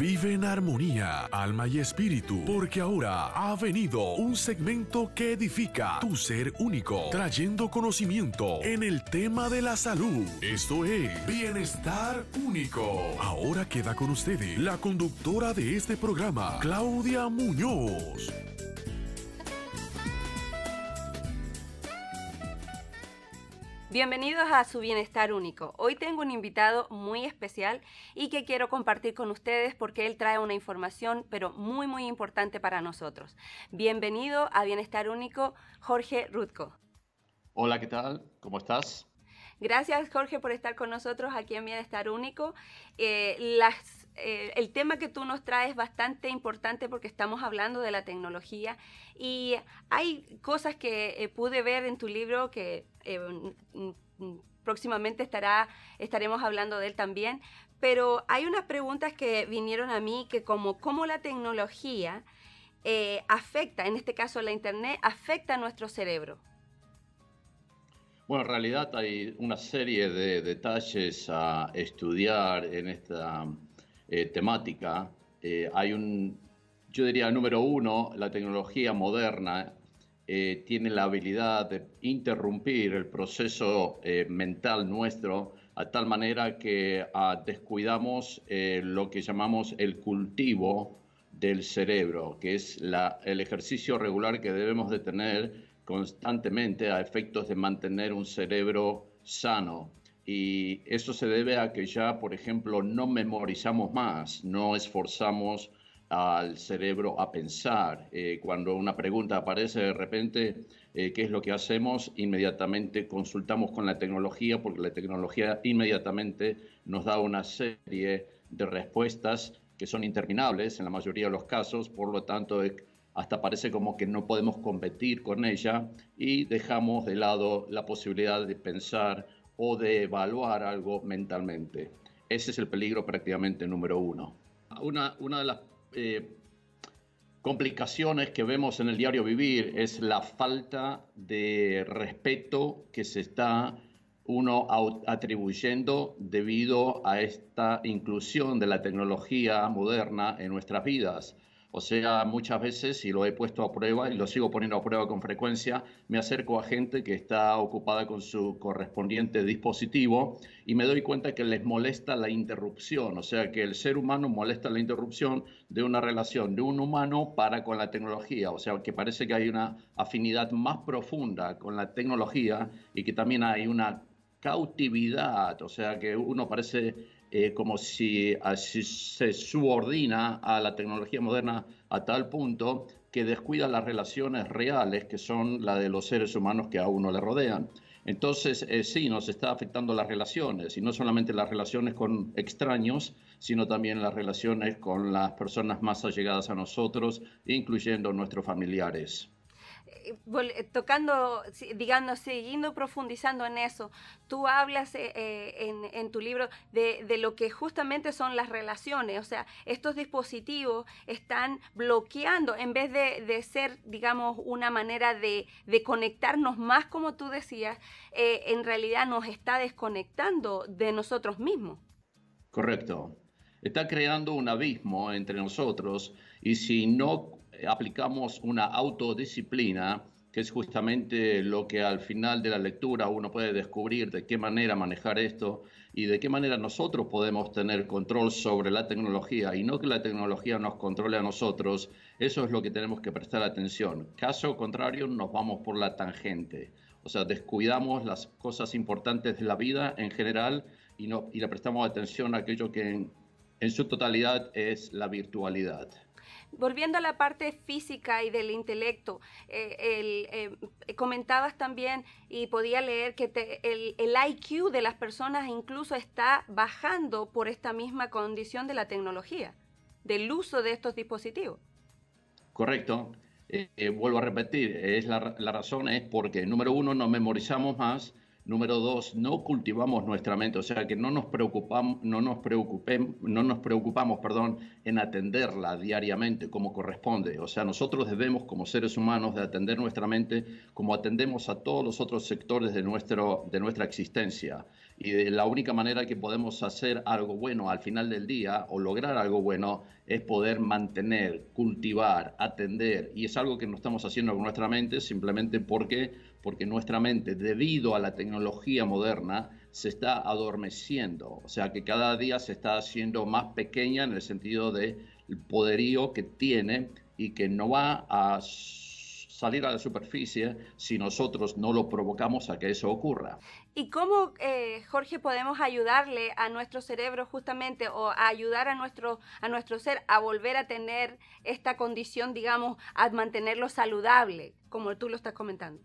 Vive en armonía, alma y espíritu, porque ahora ha venido un segmento que edifica tu ser único, trayendo conocimiento en el tema de la salud. Esto es Bienestar Único. Ahora queda con ustedes la conductora de este programa, Claudia Muñoz. Bienvenidos a su Bienestar Único. Hoy tengo un invitado muy especial y que quiero compartir con ustedes porque él trae una información, pero muy, muy importante para nosotros. Bienvenido a Bienestar Único, Jorge Rutko. Hola, ¿qué tal? ¿Cómo estás? Gracias, Jorge, por estar con nosotros aquí en Bienestar Único. Eh, eh, el tema que tú nos traes es bastante importante porque estamos hablando de la tecnología y hay cosas que eh, pude ver en tu libro que eh, próximamente estaremos hablando de él también, pero hay unas preguntas que vinieron a mí que como cómo la tecnología eh, afecta, en este caso la Internet, afecta a nuestro cerebro. Bueno, en realidad hay una serie de detalles a estudiar en esta eh, temática. hay un, yo diría, número uno, la tecnología moderna eh, tiene la habilidad de interrumpir el proceso eh, mental nuestro a tal manera que ah, descuidamos eh, lo que llamamos el cultivo del cerebro, que es el ejercicio regular que debemos de tener constantemente a efectos de mantener un cerebro sano. Y eso se debe a que ya, por ejemplo, no memorizamos más, no esforzamos al cerebro a pensar. Eh, cuando una pregunta aparece de repente, eh, ¿qué es lo que hacemos? Inmediatamente consultamos con la tecnología porque la tecnología inmediatamente nos da una serie de respuestas que son interminables en la mayoría de los casos, por lo tanto hasta parece como que no podemos competir con ella y dejamos de lado la posibilidad de pensar o de evaluar algo mentalmente. Ese es el peligro prácticamente número uno. Una, una de las eh, complicaciones que vemos en el diario vivir es la falta de respeto que se está uno atribuyendo debido a esta inclusión de la tecnología moderna en nuestras vidas. O sea, muchas veces, y lo he puesto a prueba y lo sigo poniendo a prueba con frecuencia, me acerco a gente que está ocupada con su correspondiente dispositivo y me doy cuenta que les molesta la interrupción, o sea, que el ser humano molesta la interrupción de una relación de un humano para con la tecnología, o sea, que parece que hay una afinidad más profunda con la tecnología y que también hay una cautividad, o sea que uno parece eh, como ah, si se subordina a la tecnología moderna a tal punto que descuida las relaciones reales que son la de los seres humanos que a uno le rodean. Entonces, eh, sí, nos está afectando las relaciones, y no solamente las relaciones con extraños, sino también las relaciones con las personas más allegadas a nosotros, incluyendo nuestros familiares. Eh, eh, tocando, digamos, siguiendo profundizando en eso, tú hablas eh, en, tu libro de, lo que justamente son las relaciones, o sea, estos dispositivos están bloqueando, en vez de, ser, digamos, una manera de, conectarnos más, como tú decías, en realidad nos está desconectando de nosotros mismos. Correcto. Está creando un abismo entre nosotros y si no aplicamos una autodisciplina, que es justamente lo que al final de la lectura uno puede descubrir de qué manera manejar esto y de qué manera nosotros podemos tener control sobre la tecnología y no que la tecnología nos controle a nosotros. Eso es lo que tenemos que prestar atención. Caso contrario, nos vamos por la tangente. O sea, descuidamos las cosas importantes de la vida en general y, no, le prestamos atención a aquello que en su totalidad es la virtualidad. Volviendo a la parte física y del intelecto, eh, eh, comentabas también y podía leer que el, IQ de las personas incluso está bajando por esta misma condición de la tecnología, del uso de estos dispositivos. Correcto. Eh, vuelvo a repetir, es la, la razón es porque, número uno, nos memorizamos más, Número dos, no cultivamos nuestra mente, o sea que no nos preocupamos, no nos, no nos preocupamos perdón, en atenderla diariamente como corresponde. O sea, nosotros debemos como seres humanos de atender nuestra mente como atendemos a todos los otros sectores de, nuestro, de nuestra existencia. Y la única manera que podemos hacer algo bueno al final del día o lograr algo bueno es poder mantener, cultivar, atender. Y es algo que no estamos haciendo con nuestra mente simplemente porque porque nuestra mente, debido a la tecnología moderna, se está adormeciendo, o sea que cada día se está haciendo más pequeña en el sentido del poderío que tiene y que no va a salir a la superficie si nosotros no lo provocamos a que eso ocurra. ¿Y cómo, eh, Jorge, podemos ayudarle a nuestro cerebro justamente o ayudar a nuestro, a nuestro ser a volver a tener esta condición, digamos, a mantenerlo saludable, como tú lo estás comentando?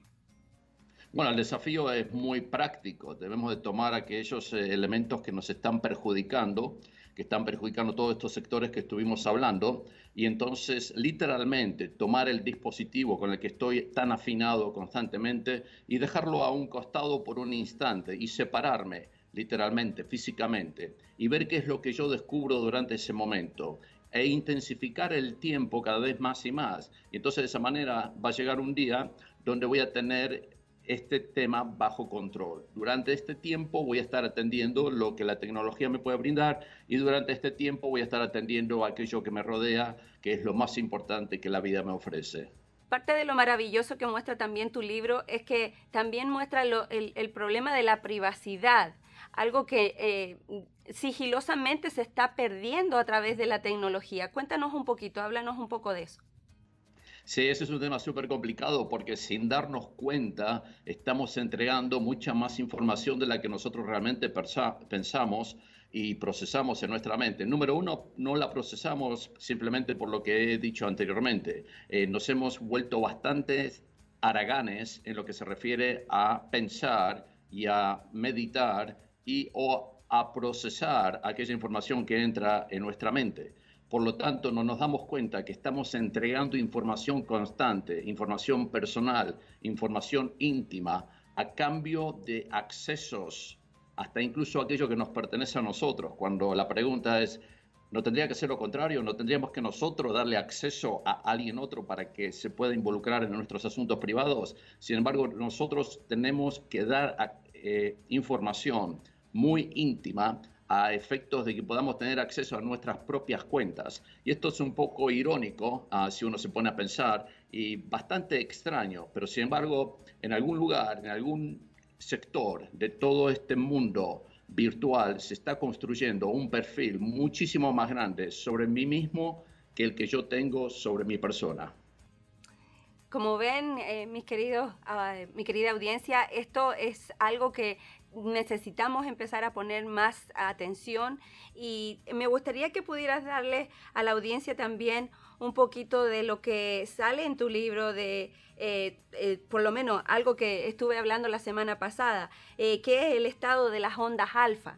Bueno, el desafío es muy práctico. Debemos de tomar aquellos eh, elementos que nos están perjudicando, que están perjudicando todos estos sectores que estuvimos hablando, y entonces literalmente tomar el dispositivo con el que estoy tan afinado constantemente y dejarlo a un costado por un instante y separarme literalmente, físicamente, y ver qué es lo que yo descubro durante ese momento e intensificar el tiempo cada vez más y más. Y entonces de esa manera va a llegar un día donde voy a tener este tema bajo control. Durante este tiempo voy a estar atendiendo lo que la tecnología me puede brindar y durante este tiempo voy a estar atendiendo aquello que me rodea, que es lo más importante que la vida me ofrece. Parte de lo maravilloso que muestra también tu libro es que también muestra el, problema de la privacidad, algo que eh, sigilosamente se está perdiendo a través de la tecnología. Cuéntanos un poquito, háblanos un poco de eso. Sí, ese es un tema súper complicado porque sin darnos cuenta estamos entregando mucha más información de la que nosotros realmente pensamos y procesamos en nuestra mente. Número uno, no la procesamos simplemente por lo que he dicho anteriormente. Eh, nos hemos vuelto bastante araganes en lo que se refiere a pensar y a meditar y o a procesar aquella información que entra en nuestra mente. Por lo tanto, no nos damos cuenta que estamos entregando información constante, información personal, información íntima, a cambio de accesos, hasta incluso aquello que nos pertenece a nosotros. Cuando la pregunta es, ¿no tendría que ser lo contrario? ¿No tendríamos que nosotros darle acceso a alguien otro para que se pueda involucrar en nuestros asuntos privados? Sin embargo, nosotros tenemos que dar eh, información muy íntima a efectos de que podamos tener acceso a nuestras propias cuentas. Y esto es un poco irónico ah, si uno se pone a pensar y bastante extraño, pero sin embargo, en algún lugar, en algún sector de todo este mundo virtual se está construyendo un perfil muchísimo más grande sobre mí mismo que el que yo tengo sobre mi persona. Como ven, eh, mis queridos, ah, mi querida audiencia, esto es algo que necesitamos empezar a poner más atención y me gustaría que pudieras darle a la audiencia también un poquito de lo que sale en tu libro, de eh, eh, por lo menos algo que estuve hablando la semana pasada, eh, que es el estado de las ondas alfa.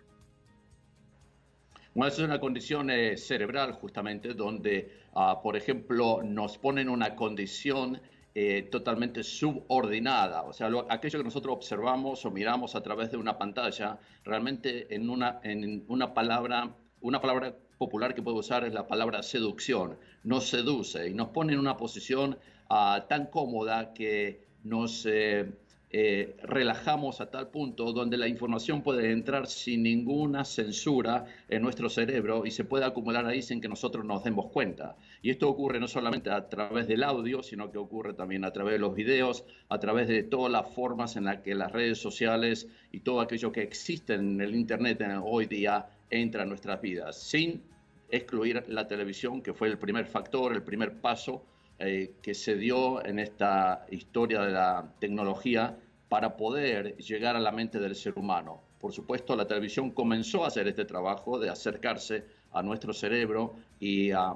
Bueno, es una condición cerebral justamente donde, ah, por ejemplo, nos ponen una condición eh, totalmente subordinada. O sea, aquello que nosotros observamos o miramos a través de una pantalla, realmente en una, en una palabra, una palabra popular que puedo usar es la palabra seducción. Nos seduce y nos pone en una posición ah, tan cómoda que nos... Eh, eh, relajamos a tal punto donde la información puede entrar sin ninguna censura en nuestro cerebro y se puede acumular ahí sin que nosotros nos demos cuenta. Y esto ocurre no solamente a través del audio, sino que ocurre también a través de los videos, a través de todas las formas en las que las redes sociales y todo aquello que existe en el Internet hoy día entra en nuestras vidas, sin excluir la televisión, que fue el primer factor, el primer paso eh, que se dio en esta historia de la tecnología para poder llegar a la mente del ser humano. Por supuesto, la televisión comenzó a hacer este trabajo de acercarse a nuestro cerebro y a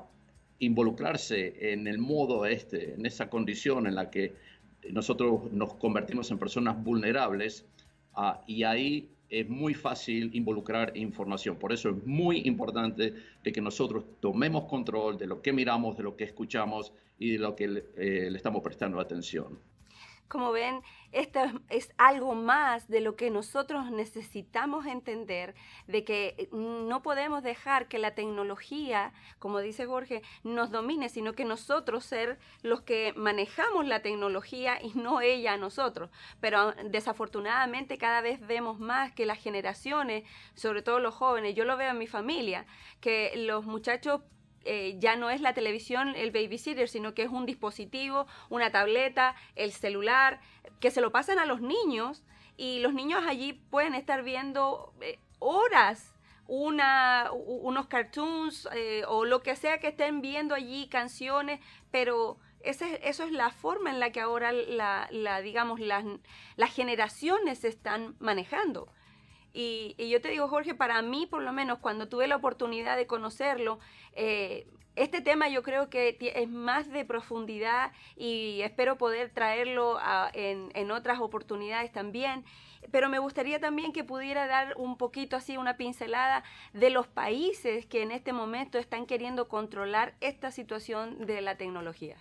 involucrarse en el modo este, en esa condición en la que nosotros nos convertimos en personas vulnerables ah, y ahí es muy fácil involucrar información. Por eso es muy importante que nosotros tomemos control de lo que miramos, de lo que escuchamos y de lo que le eh, estamos prestando atención. Como ven, esto es algo más de lo que nosotros necesitamos entender, de que eh, no podemos dejar que la tecnología, como dice Jorge, nos domine, sino que nosotros ser los que manejamos la tecnología y no ella a nosotros. Pero desafortunadamente cada vez vemos más que las generaciones, sobre todo los jóvenes, yo lo veo en mi familia, que los muchachos eh, ya no es la televisión el babysitter, sino que es un dispositivo, una tableta, el celular, que se lo pasan a los niños y los niños allí pueden estar viendo eh, horas. unos cartoons eh, o lo que sea que estén viendo allí, canciones, pero ese, eso es la forma en la que ahora la, digamos, las, las generaciones se están manejando. Y, yo te digo, Jorge, para mí por lo menos cuando tuve la oportunidad de conocerlo, eh, este tema yo creo que es más de profundidad y espero poder traerlo en, otras oportunidades también. Pero me gustaría también que pudiera dar un poquito así una pincelada de los países que en este momento están queriendo controlar esta situación de la tecnología.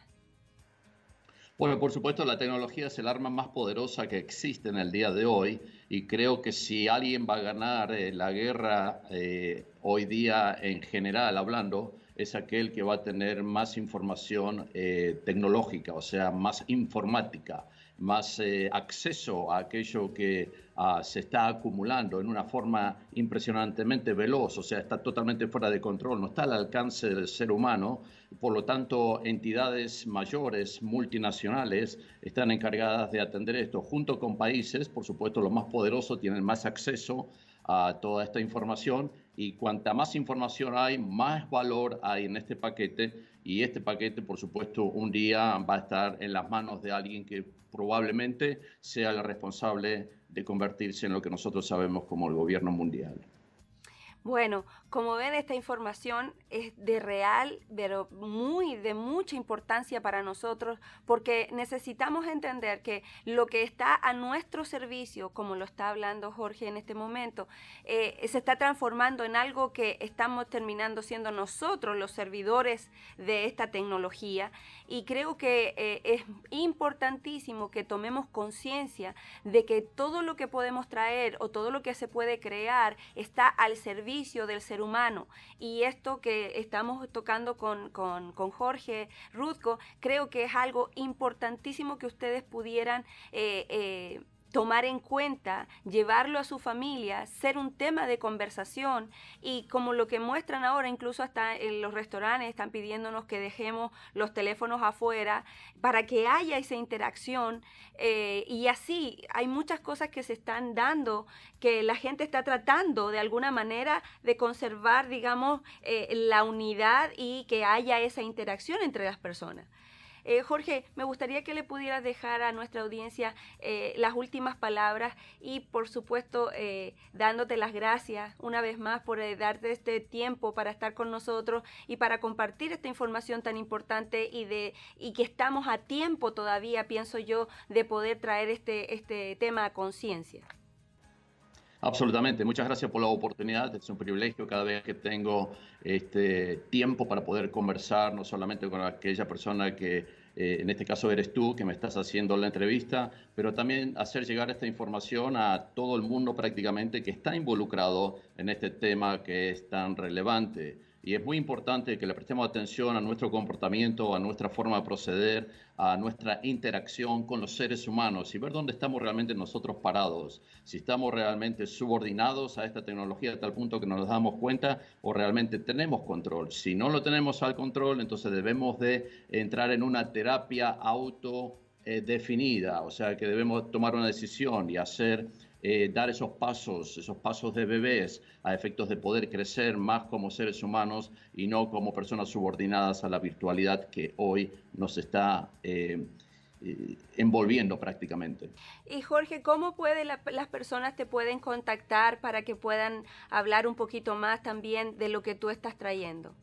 Bueno, por supuesto, la tecnología es el arma más poderosa que existe en el día de hoy y creo que si alguien va a ganar eh, la guerra eh, hoy día en general hablando, es aquel que va a tener más información eh, tecnológica, o sea, más informática, más acceso a aquello que ah, se está acumulando en una forma impresionantemente veloz, o sea, está totalmente fuera de control, no está al alcance del ser humano por lo tanto, entidades mayores, multinacionales, están encargadas de atender esto, junto con países, por supuesto, los más poderosos tienen más acceso a toda esta información y cuanta más información hay, más valor hay en este paquete y este paquete, por supuesto, un día va a estar en las manos de alguien que probablemente sea el responsable de convertirse en lo que nosotros sabemos como el gobierno mundial. Bueno, como ven, esta información es de real, pero muy de mucha importancia para nosotros, porque necesitamos entender que lo que está a nuestro servicio, como lo está hablando Jorge en este momento, eh, se está transformando en algo que estamos terminando siendo nosotros los servidores de esta tecnología. Y creo que eh, es importantísimo que tomemos conciencia de que todo lo que podemos traer o todo lo que se puede crear está al servicio del ser humano. Y esto que estamos tocando con, con, Jorge Ruzco, creo que es algo importantísimo que ustedes pudieran... Eh, eh, tomar en cuenta, llevarlo a su familia, ser un tema de conversación y como lo que muestran ahora, incluso hasta en los restaurantes están pidiéndonos que dejemos los teléfonos afuera para que haya esa interacción eh, y así hay muchas cosas que se están dando que la gente está tratando de alguna manera de conservar, digamos, eh, la unidad y que haya esa interacción entre las personas. Eh, Jorge, me gustaría que le pudieras dejar a nuestra audiencia eh, las últimas palabras y por supuesto eh, dándote las gracias una vez más por darte este tiempo para estar con nosotros y para compartir esta información tan importante y, de, y que estamos a tiempo todavía, pienso yo, de poder traer este, este tema a conciencia. Absolutamente, muchas gracias por la oportunidad, es un privilegio cada vez que tengo este tiempo para poder conversar, no solamente con aquella persona que eh, en este caso eres tú que me estás haciendo la entrevista, pero también hacer llegar esta información a todo el mundo prácticamente que está involucrado en este tema que es tan relevante. Y es muy importante que le prestemos atención a nuestro comportamiento, a nuestra forma de proceder, a nuestra interacción con los seres humanos y ver dónde estamos realmente nosotros parados, si estamos realmente subordinados a esta tecnología a tal punto que nos damos cuenta o realmente tenemos control. Si no lo tenemos al control, entonces debemos de entrar en una terapia auto eh, definida, o sea que debemos tomar una decisión y hacer eh, dar esos pasos, esos pasos de bebés a efectos de poder crecer más como seres humanos y no como personas subordinadas a la virtualidad que hoy nos está eh, eh, envolviendo prácticamente. Y Jorge, ¿cómo puede las personas te pueden contactar para que puedan hablar un poquito más también de lo que tú estás trayendo?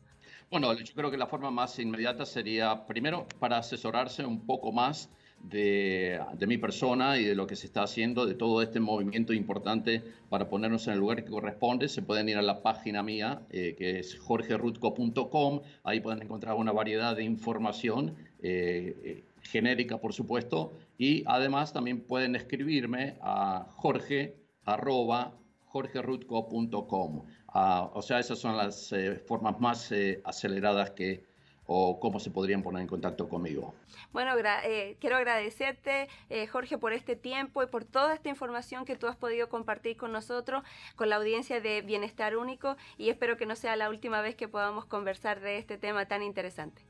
Bueno, yo creo que la forma más inmediata sería, primero, para asesorarse un poco más de, mi persona y de lo que se está haciendo, de todo este movimiento importante para ponernos en el lugar que corresponde, se pueden ir a la página mía, eh, que es jorgerutco.com, ahí pueden encontrar una variedad de información. Eh, eh, genérica, por supuesto, y además también pueden escribirme a jorge arroba, ah, o sea, esas son las formas más aceleradas que o cómo se podrían poner en contacto conmigo. Bueno, eh, quiero agradecerte, eh, Jorge, por este tiempo y por toda esta información que tú has podido compartir con nosotros, con la audiencia de Bienestar Único, y espero que no sea la última vez que podamos conversar de este tema tan interesante.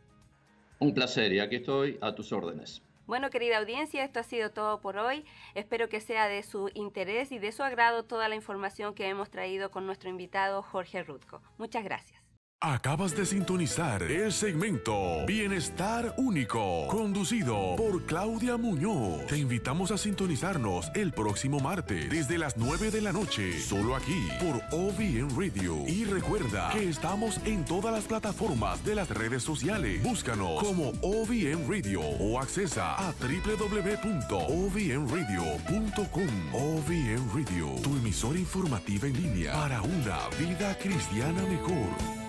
Un placer, y aquí estoy a tus órdenes. Bueno, querida audiencia, esto ha sido todo por hoy. Espero que sea de su interés y de su agrado toda la información que hemos traído con nuestro invitado Jorge Rutko. Muchas gracias. Acabas de sintonizar el segmento Bienestar Único, conducido por Claudia Muñoz. Te invitamos a sintonizarnos el próximo martes desde las 9 de la noche, solo aquí por OBN Radio. Y recuerda que estamos en todas las plataformas de las redes sociales. Búscanos como OBN Radio o accesa a www.ovnradio.com. OBN Radio, tu emisora informativa en línea para una vida cristiana mejor.